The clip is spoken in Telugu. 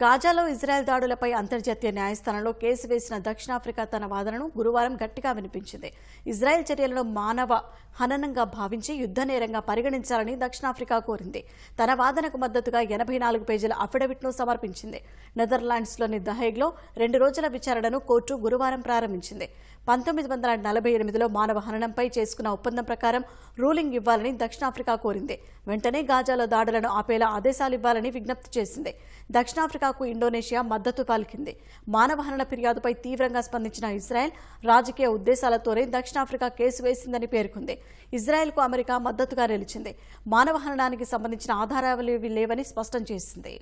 గాజాలో ఇజ్రాయెల్ దాడులపై అంతర్జాతీయ న్యాయస్థానంలో కేసు వేసిన దక్షిణాఫ్రికా తన వాదనను గురువారం గట్టిగా వినిపించింది ఇజ్రాయెల్ చర్యలను మానవ హననంగా భావించి యుద్ధ నేరంగా పరిగణించాలని దక్షిణాఫ్రికా కోరింది తన వాదనకు మద్దతుగా ఎనభై నాలుగు పేజీల అఫిడవిట్ను సమర్పించింది నెదర్లాండ్స్లోని దహేగ్లో రెండు రోజుల విచారణను కోర్టు గురువారం ప్రారంభించింది పంతొమ్మిది వందల నలభై ఎనిమిదిలో మానవ హననంపై చేసుకున్న ఒప్పందం ప్రకారం రూలింగ్ ఇవ్వాలని దక్షిణాఫ్రికా కోరింది వెంటనే గాజాలో దాడులను ఆపేలా ఆదేశాలు ఇవ్వాలని విజ్ఞప్తి చేసింది దక్షిణాఫ్రికాకు ఇండోనేషియా మద్దతు పలికింది హనన ఫిర్యాదుపై తీవ్రంగా స్పందించిన ఇజ్రాయెల్ రాజకీయ ఉద్దేశాలతోనే దక్షిణాఫ్రికా కేసు వేసిందని పేర్కొంది ఇజ్రాయెల్కు అమెరికా మద్దతుగా నిలిచింది మానవ హరణానికి సంబంధించిన ఆధారాలు లేవని స్పష్టం చేసింది